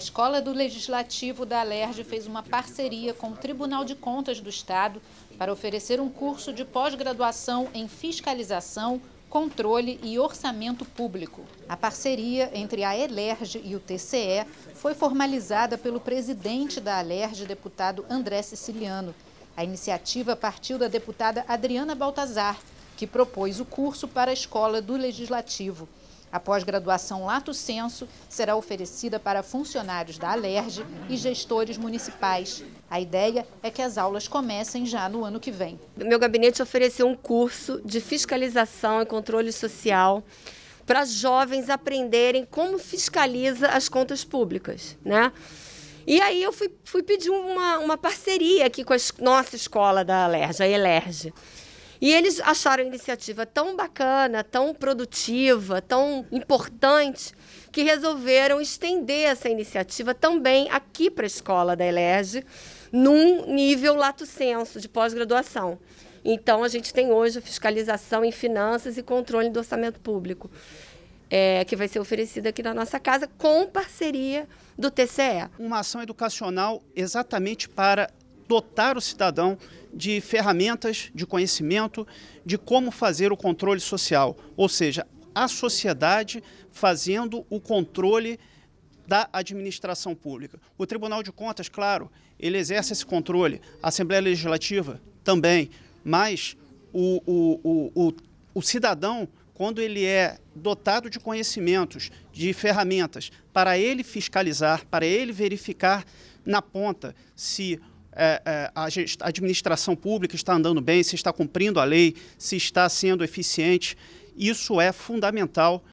Escola do Legislativo da Alerj fez uma parceria com o Tribunal de Contas do Estado para oferecer um curso de pós-graduação em fiscalização, controle e orçamento público. A parceria entre a Elerj e o TCE foi formalizada pelo presidente da Alerj, deputado André Siciliano. A iniciativa partiu da deputada Adriana Baltazar, que propôs o curso para a Escola do Legislativo. A pós-graduação Lato Senso será oferecida para funcionários da Alerj e gestores municipais. A ideia é que as aulas comecem já no ano que vem. Meu gabinete ofereceu um curso de fiscalização e controle social para jovens aprenderem como fiscaliza as contas públicas, né? E aí eu fui, fui pedir uma, uma parceria aqui com a nossa escola da Alerj, a Elerj. E eles acharam a iniciativa tão bacana, tão produtiva, tão importante, que resolveram estender essa iniciativa também aqui para a escola da Elerge, num nível lato senso, de pós-graduação. Então, a gente tem hoje a fiscalização em finanças e controle do orçamento público. É, que vai ser oferecida aqui na nossa casa com parceria do TCE. Uma ação educacional exatamente para dotar o cidadão de ferramentas de conhecimento de como fazer o controle social, ou seja, a sociedade fazendo o controle da administração pública. O Tribunal de Contas, claro, ele exerce esse controle, a Assembleia Legislativa também, mas o, o, o, o, o cidadão, quando ele é dotado de conhecimentos, de ferramentas, para ele fiscalizar, para ele verificar na ponta se é, é, a, a administração pública está andando bem, se está cumprindo a lei, se está sendo eficiente. Isso é fundamental.